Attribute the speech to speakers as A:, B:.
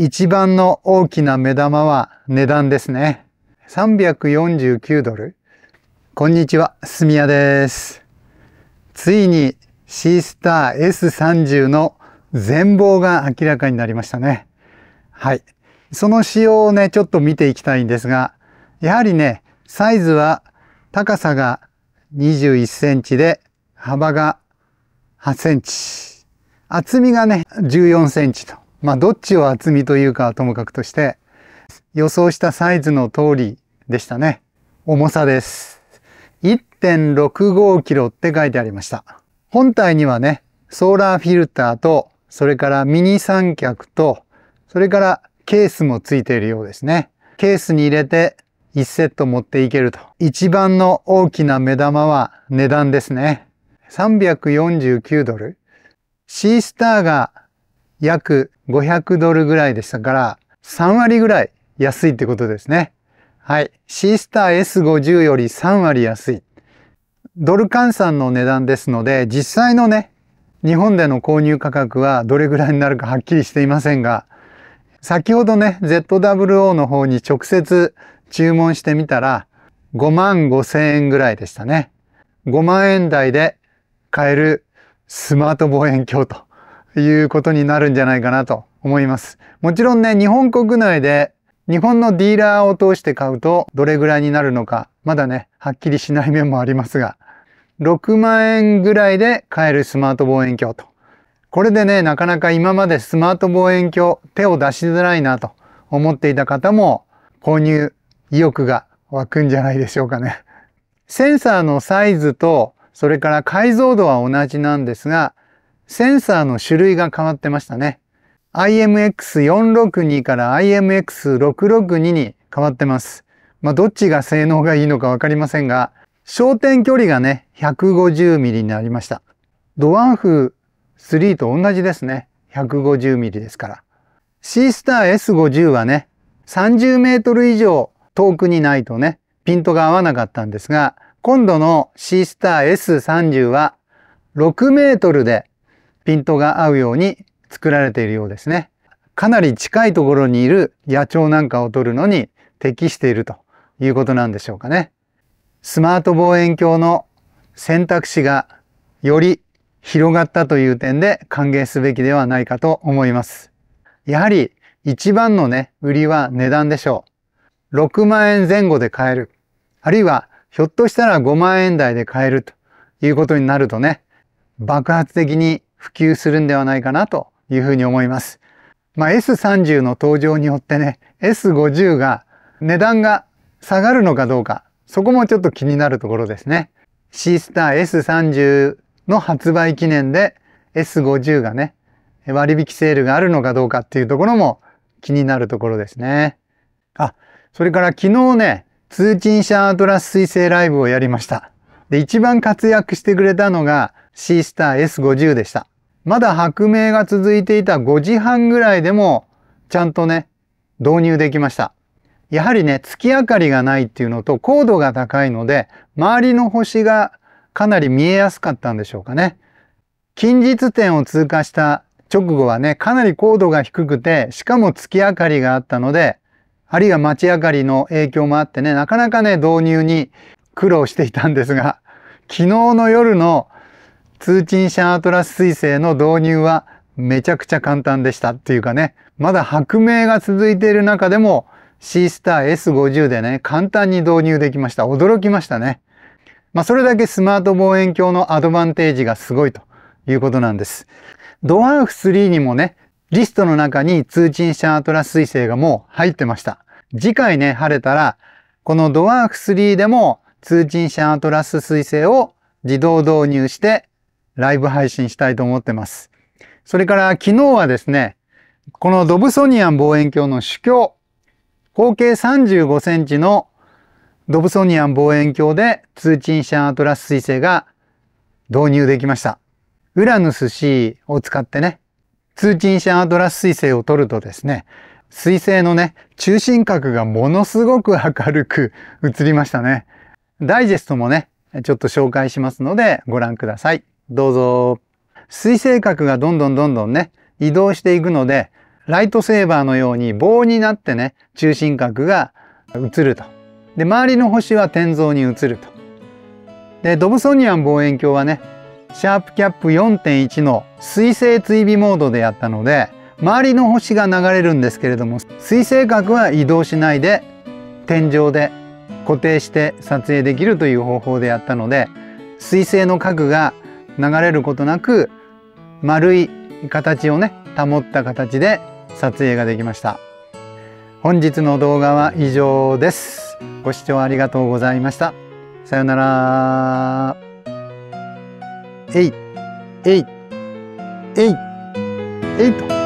A: 一番の大きな目玉は値段ですね。349ドル。こんにちは、すみやです。ついにシースター S30 の全貌が明らかになりましたね。はい。その仕様をね、ちょっと見ていきたいんですが、やはりね、サイズは高さが21センチで幅が8センチ。厚みがね、14センチと。まあどっちを厚みというかともかくとして予想したサイズの通りでしたね。重さです。1.65キロって書いてありました。本体にはね、ソーラーフィルターと、それからミニ三脚と、それからケースもついているようですね。ケースに入れて1セット持っていけると。一番の大きな目玉は値段ですね。349ドル。シースターが約500ドルぐらいでしたから、3割ぐらい安いってことですね。はい。シスター S50 より3割安い。ドル換算の値段ですので、実際のね、日本での購入価格はどれぐらいになるかはっきりしていませんが、先ほどね、ZWO の方に直接注文してみたら、5万5千円ぐらいでしたね。5万円台で買えるスマート望遠鏡ということになるんじゃないかなと思います。もちろんね、日本国内で日本のディーラーを通して買うとどれぐらいになるのか、まだね、はっきりしない面もありますが、6万円ぐらいで買えるスマート望遠鏡と。これでね、なかなか今までスマート望遠鏡手を出しづらいなと思っていた方も購入意欲が湧くんじゃないでしょうかね。センサーのサイズとそれから解像度は同じなんですが、センサーの種類が変わってましたね。IMX462 から IMX662 に変わってます。まあ、どっちが性能がいいのかわかりませんが、焦点距離がね、1 5 0ミリになりました。ドワンフ3と同じですね。1 5 0ミリですから。シースター S50 はね、30メートル以上遠くにないとね、ピントが合わなかったんですが、今度のシースター S30 は6メートルでピントが合うように作られているようですね。かなり近いところにいる野鳥なんかを撮るのに適しているということなんでしょうかね。スマート望遠鏡の選択肢がより広がったという点で歓迎すべきではないかと思います。やはり一番のね、売りは値段でしょう。6万円前後で買える。あるいはひょっとしたら5万円台で買えるということになるとね、爆発的に普及するんではないかなというふうに思います。まあ、S30 の登場によってね、S50 が値段が下がるのかどうか、そこもちょっと気になるところですね。C スター S30 の発売記念で S50 がね、割引セールがあるのかどうかっていうところも気になるところですね。あ、それから昨日ね、通勤者アトラス彗星ライブをやりました。で、一番活躍してくれたのが、シースター S50 でした。まだ白明が続いていた5時半ぐらいでも、ちゃんとね、導入できました。やはりね、月明かりがないっていうのと、高度が高いので、周りの星がかなり見えやすかったんでしょうかね。近日点を通過した直後はね、かなり高度が低くて、しかも月明かりがあったので、あるいは街明かりの影響もあってね、なかなかね、導入に苦労していたんですが、昨日の夜の通勤車アトラス彗星の導入はめちゃくちゃ簡単でしたっていうかね、まだ白明が続いている中でも C スター S50 でね、簡単に導入できました。驚きましたね。まあ、それだけスマート望遠鏡のアドバンテージがすごいということなんです。ドワーフ3にもね、リストの中に通勤車アトラス彗星がもう入ってました。次回ね、晴れたら、このドワーフ3でも通勤車アトラス彗星を自動導入してライブ配信したいと思ってます。それから昨日はですね、このドブソニアン望遠鏡の主鏡、合計35センチのドブソニアン望遠鏡で通鎮シャアトラス彗星が導入できました。ウラヌス C を使ってね、通鎮者アトラス彗星を撮るとですね、彗星のね、中心角がものすごく明るく映りましたね。ダイジェストもね、ちょっと紹介しますのでご覧ください。どうぞ。水星核がどんどんどんどんね、移動していくので、ライトセーバーのように棒になってね、中心核が映ると。で、周りの星は天蔵に移ると。で、ドブソニアン望遠鏡はね、シャープキャップ4.1の水星追尾モードでやったので、周りの星が流れるんですけれども、水星核は移動しないで、天井で固定して撮影できるという方法でやったので、水星の核が流れることなく丸い形をね保った形で撮影ができました本日の動画は以上ですご視聴ありがとうございましたさようならえいえいえいえいと